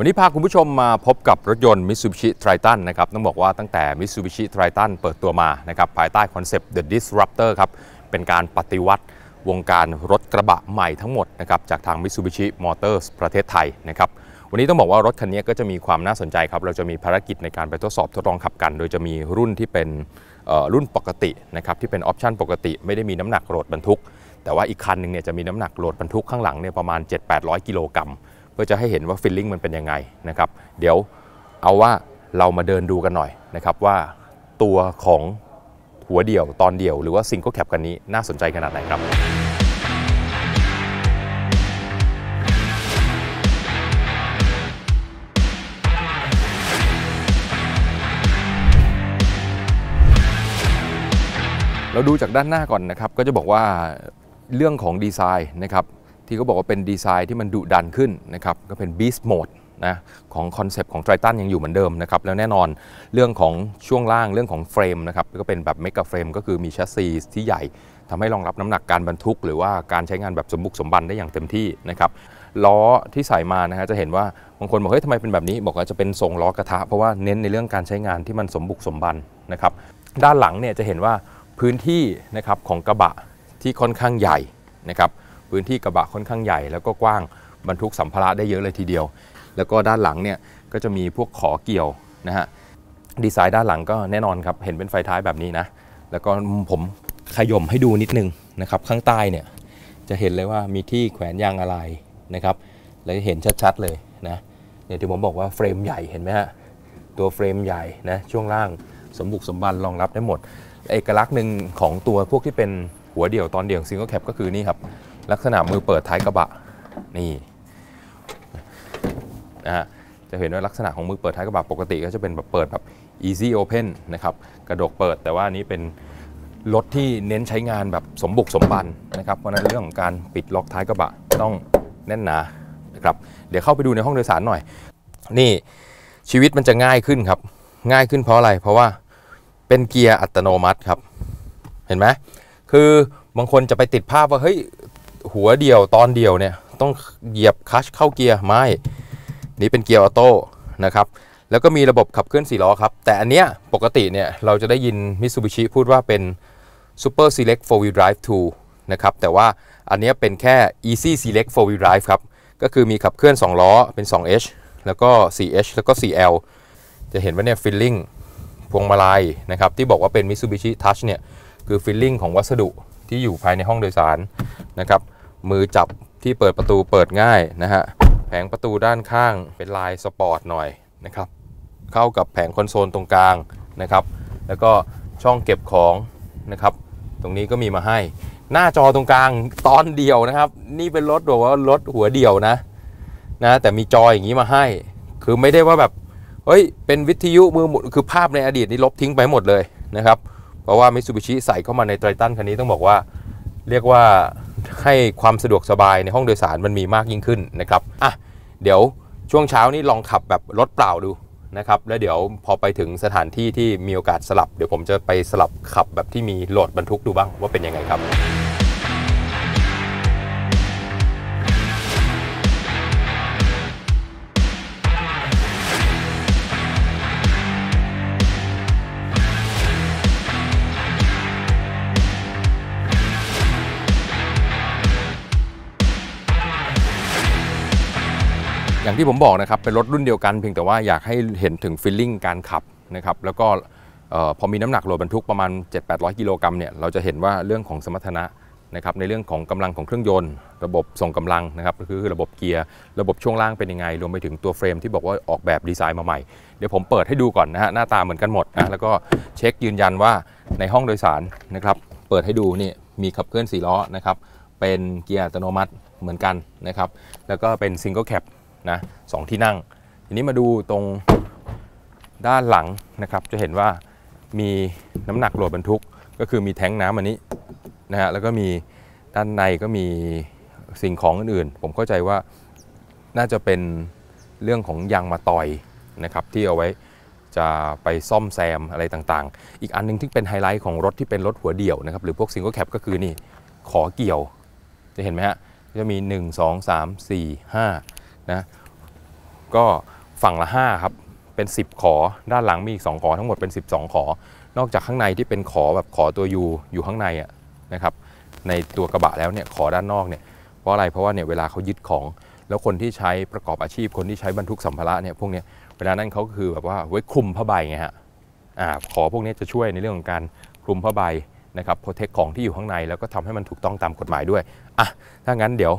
วันนี้พาคุณผู้ชมมาพบกับรถยนต์ Mitsubishi Triton นะครับต้องบอกว่าตั้งแต่ Mitsubishi Triton เปิดตัวมานะครับภายใต้คอนเซปต์ The Disruptor ครับเป็นการปฏิวัติวงการรถกระบะใหม่ทั้งหมดนะครับจากทาง Mitsubishi Motors ประเทศไทยนะครับวันนี้ต้องบอกว่ารถคันนี้ก็จะมีความน่าสนใจครับเราจะมีภารกิจในการไปทดสอบทดลองขับกัน โดยจะมีรุ่นที่เป็นรุ่นปกตินะครับที่เป็นออปชันปกติไม่ได้มีน้ำหนักโหลดบรรทุกแต่ว่าอีกคันหนึ่งเนี่ยจะมีน้ำหนักโหลดบรรทุกข้างหลังเนี่ยประมาณ7 800กิโลกรัมพื่อจะให้เห็นว่าฟิลลิ่งมันเป็นยังไงนะครับ เดี๋ยวเอาว่าเรามาเดินดูกันหน่อยนะครับว่าตัวของหัวเดี่ยวตอนเดี่ยวหรือว่าซิงเกิลแคปกันนี้น่าสนใจขนาดไหนครับ เราดูจากด้านหน้าก่อนนะครับ ก็จะบอกว่าเรื่องของดีไซน์นะครับที่เขาบอกว่าเป็นดีไซน์ที่มันดุดันขึ้นนะครับ ก็เป็น Beast Mode นะของคอนเซปต์ของไททันยังอยู่เหมือนเดิมนะครับ แล้วแน่นอนเรื่องของช่วงล่างเรื่องของเฟรมนะครับ ก็เป็นแบบเมกะเฟรมก็คือมีแชสซีที่ใหญ่ ทำให้รองรับน้ำหนักการบรรทุกหรือว่าการใช้งานแบบสมบุกสมบันได้อย่างเต็มที่นะครับ ล้อที่ใส่มานะฮะจะเห็นว่าบางคนบอกเฮ้ยทำไมเป็นแบบนี้ บอกว่าจะเป็นทรงล้อกระทะ เพราะว่าเน้นในเรื่องการใช้งานที่มันสมบุกสมบันนะครับ ด้านหลังเนี่ยจะเห็นว่าพื้นที่นะครับของกระบะที่ค่อนข้างใหญ่นะครับพื้นที่กระบะค่อนข้างใหญ่แล้วก็กว้างบรรทุกสัมภาระได้เยอะเลยทีเดียว แล้วก็ด้านหลังเนี่ยก็จะมีพวกขอเกี่ยวนะฮะดีไซน์ด้านหลังก็แน่นอนครับเห็นเป็นไฟท้ายแบบนี้นะแล้วก็ผมขย่มให้ดูนิดนึงนะครับข้างใต้เนี่ยจะเห็นเลยว่ามีที่แขวนยางอะไรนะครับแล้วเห็นชัดๆ เลยนะเนี่ยที่ผมบอกว่าเฟรมใหญ่เห็นไหมฮะตัวเฟรมใหญ่นะช่วงล่างสมบุกสมบันรองรับได้หมด เอกลักษณ์หนึ่งของตัวพวกที่เป็นหัวเดี่ยวตอนเดี่ยวซิงเกิลแคปก็คือนี่ครับลักษณะมือเปิดท้ายกระบะนี่นะฮะจะเห็นว่าลักษณะของมือเปิดท้ายกระบะปกติ ก็จะเป็นแบบเปิดแบบ easy open นะครับกระดกเปิดแต่ว่านี้เป็นรถที่เน้นใช้งานแบบสมบุกสมบันนะครับ เพราะนั้นเรื่องของการปิดล็อกท้ายกระบะต้องแน่นหนานะครับเดี๋ยวเข้าไปดูในห้องโดยสารหน่อย นี่ชีวิตมันจะง่ายขึ้นครับง่ายขึ้นเพราะอะไร เพราะว่าเป็นเกียร์อัตโนมัติครับเห็นไหมคือบางคนจะไปติดภาพว่าเฮ้ยหัวเดียวตอนเดียวเนี่ยต้องเหยียบคัชเข้าเกียร์ไม่ นี่เป็นเกียร์ออโต้นะครับ แล้วก็มีระบบขับเคลื่อน 4 ล้อครับ แต่อันเนี้ยปกติเนี่ยเราจะได้ยิน Mitsubishi พูดว่าเป็น Super Select 4-wheel drive 2นะครับ แต่ว่าอันเนี้ยเป็นแค่ Easy Select 4-wheel drive ครับ ก็คือมีขับเคลื่อน 2 ล้อเป็น 2H แล้วก็ 4H แล้วก็ 4L จะเห็นว่าเนี่ยฟิลลิ่งพวงมาลัยนะครับที่บอกว่าเป็น Mitsubishi Touch เนี่ยคือฟิลลิ่งของวัสดุที่อยู่ภายในห้องโดยสารนะครับมือจับที่เปิดประตูเปิดง่ายนะฮะ แผงประตูด้านข้างเป็นลายสปอร์ตหน่อยนะครับ เข้ากับแผงคอนโซลตรงกลางนะครับ แล้วก็ช่องเก็บของนะครับ ตรงนี้ก็มีมาให้ หน้าจอตรงกลางตอนเดียวนะครับ นี่เป็นรถบอกว่ารถหัวเดียวนะ นะ แต่มีจออย่างนี้มาให้ คือไม่ได้ว่าแบบ เฮ้ย เป็นวิทยุมือหมุดคือภาพในอดีตนี่ลบทิ้งไปหมดเลยนะครับ เพราะว่ามิสูบิชิใส่เข้ามาในไตรตันคันนี้ต้องบอกว่า เรียกว่าให้ความสะดวกสบายในห้องโดยสารมันมีมากยิ่งขึ้นนะครับ อ่ะ เดี๋ยวช่วงเช้านี้ลองขับแบบรถเปล่าดูนะครับ แล้วเดี๋ยวพอไปถึงสถานที่ที่มีโอกาสสลับ เดี๋ยวผมจะไปสลับขับแบบที่มีโหลดบรรทุกดูบ้างว่าเป็นยังไงครับอย่างที่ผมบอกนะครับเป็นรถรุ่นเดียวกัน เพียงแต่ว่าอยากให้เห็นถึงฟิลลิ่งการขับนะครับ แล้วก็พอมีน้ำหนักรถบรรทุกประมาณ 7-800กิโลกรัมเนี่ยเราจะเห็นว่าเรื่องของสมรรถนะนะครับในเรื่องของกำลังของเครื่องยนต์ระบบส่งกำลังนะครับก็คือระบบเกียร์ระบบช่วงล่างเป็นยังไงรวมไปถึงตัวเฟรมที่บอกว่าออกแบบดีไซน์มาใหม่ เดี๋ยวผมเปิดให้ดูก่อนนะฮะหน้าตาเหมือนกันหมดนะแล้วก็เช็คยืนยันว่าในห้องโดยสารนะครับเปิดให้ดูนี่มีขับเคลื่อน4ล้อนะครับเป็นเกียร์อัตโนมัติเหมือนกันนะครับแล้วก็เป็นซิงเกิลแคปนะสที่นั่ง ทีนี้มาดูตรงด้านหลังนะครับ จะเห็นว่ามีน้ำหนักโหลดบรรทุก ก็คือมีแทงค์น้ำอันนี้นะฮะ แล้วก็มีด้านในก็มีสิ่งของอื่นๆ ผมเข้าใจว่าน่าจะเป็นเรื่องของยางมาต่อยนะครับ ที่เอาไว้จะไปซ่อมแซมอะไรต่างๆ อีกอันนึงที่เป็นไฮไลท์ของรถที่เป็นรถหัวเดี่ยวนะครับหรือพวกซิงเกิลแคปก็คือนี่ขอเกี่ยว จะเห็นไหมฮะจะมี 1 2 3 4 5นะก็ฝั่งละ5ครับ เป็น 10 ขอ ด้านหลังมีอีก2ขอทั้งหมดเป็น 12 ขอ นอกจากข้างในที่เป็นขอแบบขอตัว U อยู่ข้างในอะนะครับ ในตัวกระบะแล้วเนี่ยขอด้านนอกเนี่ย เพราะอะไร เพราะว่าเนี่ยเวลาเขายึดของ แล้วคนที่ใช้ประกอบอาชีพ คนที่ใช้บรรทุกสัมภาระเนี่ยพวกเนี้ยเวลานั้นเขาคือแบบว่าไว้คลุมผ้าใบไงฮะอ่าขอพวกนี้จะช่วยในเรื่องของการคลุมผ้าใบนะครับโปรเทคของที่อยู่ข้างในแล้วก็ทำให้มันถูกต้องตามกฎหมายด้วยอ่ะถ้างั้นเดี๋ยว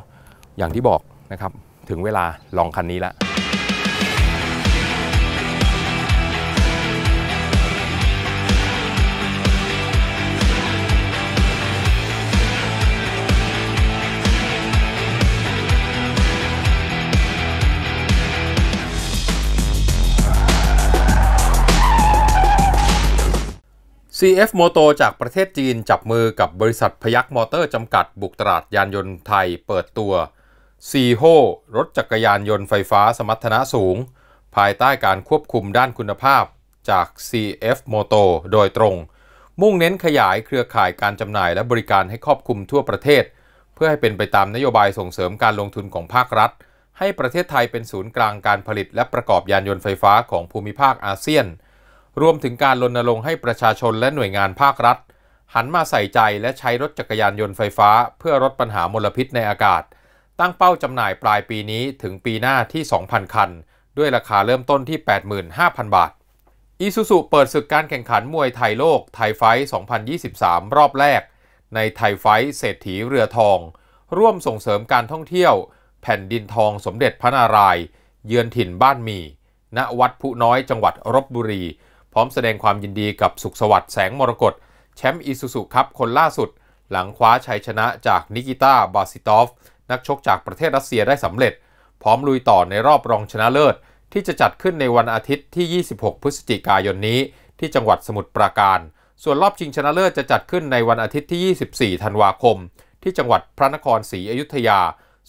อย่างที่บอกนะครับถึงเวลาลองคันนี้ละ CF Moto จากประเทศจีนจับมือกับบริษัทพยักมอเตอร์จำกัดบุกตลาดยานยนต์ไทยเปิดตัวซีโฮรถจักรยานยนต์ไฟฟ้าสมรรถนะสูง ภายใต้การควบคุมด้านคุณภาพจาก CF Moto โดยตรง มุ่งเน้นขยายเครือข่ายการจำหน่ายและบริการให้ครอบคลุมทั่วประเทศ เพื่อให้เป็นไปตามนโยบายส่งเสริมการลงทุนของภาครัฐ ให้ประเทศไทยเป็นศูนย์กลางการผลิต และประกอบยานยนต์ไฟฟ้าของภูมิภาคอาเซียนรวมถึงการรณรงค์ให้ประชาชนและหน่วยงานภาครัฐ หันมาใส่ใจและใช้รถจักรยานยนต์ไฟฟ้า เพื่อลดปัญหามลพิษในอากาศ ตั้งเป้าจำหน่ายปลายปีนี้ถึงปีหน้าที่ 2,000 คัน ด้วยราคาเริ่มต้นที่ 85,000 บาทอีซูซูเปิดศึกการแข่งขันมวยไทยโลกไทยไฟ 2023 รอบแรก ในไทยไฟเศรษฐีเรือทอง ร่วมส่งเสริมการท่องเที่ยว แผ่นดินทองสมเด็จพระนารายเยือนถิ่นบ้านมี ณ วัดผู้น้อยจังหวัดรบบุรีพร้อมแสดงความยินดีกับสุขสวัสดิ์แสงมรกตแชมป์อีซูซุครับคนล่าสุด หลังคว้าชัยชนะจากนิกิต้าบาซิตอฟ นักชกจากประเทศรัสเซียได้สำเร็จ พร้อมลุยต่อในรอบรองชนะเลิศ ที่จะจัดขึ้นในวันอาทิตย์ที่ 26 พฤศจิกายนนี้ ที่จังหวัดสมุทรปราการ ส่วนรอบชิงชนะเลิศจะจัดขึ้นในวันอาทิตย์ที่ 24 ธันวาคม ที่จังหวัดพระนครศรีอยุธยา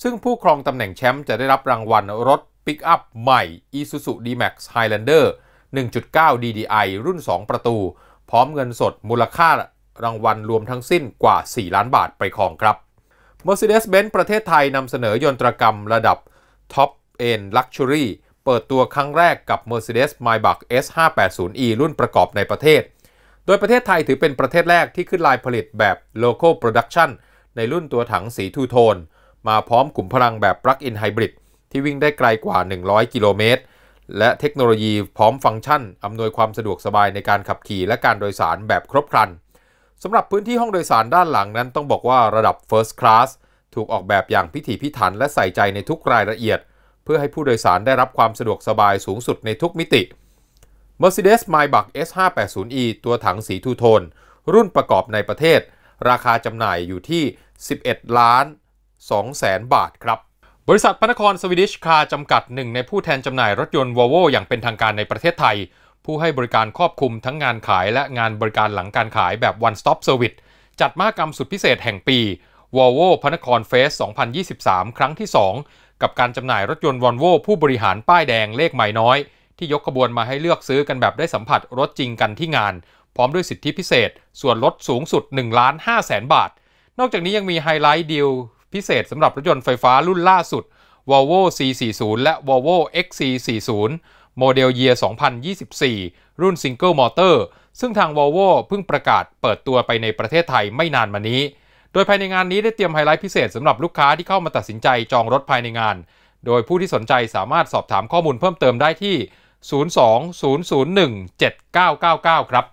ซึ่งผู้ครองตำแหน่งแชมป์จะได้รับรางวัลรถปิกอัพใหม่ Isuzu D-Max Highlander 1.9 DDI รุ่น 2 ประตู พร้อมเงินสดมูลค่ารางวัลรวมทั้งสิ้นกว่า 4 ล้านบาทไปครองครับ Mercedes-Benz ประเทศไทยนำเสนอยนตรกรรมระดับ Top End Luxury เปิดตัวครั้งแรกกับ Mercedes Maybach S580e รุ่นประกอบในประเทศ โดยประเทศไทยถือเป็นประเทศแรกที่ขึ้นลายผลิตแบบ Local Production ในรุ่นตัวถังสีทูโทน มาพร้อมกลุ่มพลังแบบ Plug-in Hybrid ที่วิ่งได้ไกลกว่า 100 กิโลเมตรและเทคโนโลยีพร้อมฟังก์ชันอำนวยความสะดวกสบายในการขับขี่และการโดยสารแบบครบครันสำหรับพื้นที่ห้องโดยสารด้านหลังนั้นต้องบอกว่าระดับ First Class ถูกออกแบบอย่างพิถีพิถัน และใส่ใจในทุกรายละเอียด เพื่อให้ผู้โดยสารได้รับความสะดวกสบายสูงสุดในทุกมิติ Mercedes Maybach S580e ตัวถังสีทูโทนรุ่นประกอบในประเทศ ราคาจำหน่ายอยู่ที่ 11 ล้าน2แสนบาทครับบริษัทพนครสวีดิชคาร์จำกัดหนึ่งในผู้แทนจำหน่ายรถยนต์วอลโวอย่างเป็นทางการในประเทศไทย ผู้ให้บริการครอบคลุมทั้งงานขายและงานบริการหลังการขายแบบ one stop service จัดมากรรมสุดพิเศษแห่งปี Volvo พนครเฟส 2023 ครั้งที่ 2 กับการจำหน่ายรถยนต์ Volvo ผู้บริหารป้ายแดงเลขหม่น้อย ที่ยกขบวนมาให้เลือกซื้อกันแบบได้สัมผัสรถจริงกันที่งานพร้อมด้วยสิทธิพิเศษ ส่วนลดสูงสุด1ล้าน5แสนบาท นอกจากนี้ยังมีไฮไลท์ดีลพิเศษสำหรับรถยนต์ไฟฟ้ารุ่นล่าสุด Volvo C40 และ Volvo XC40 โมเดลเยียร์2024 รุ่น Single Motor ซึ่งทาง Volvo เพิ่งประกาศเปิดตัวไปในประเทศไทยไม่นานมานี้ โดยภายในงานนี้ได้เตรียมไฮไลท์พิเศษสำหรับลูกค้าที่เข้ามาตัดสินใจจองรถภายในงาน โดยผู้ที่สนใจสามารถสอบถามข้อมูลเพิ่มเติมได้ที่ 020017999 ครับ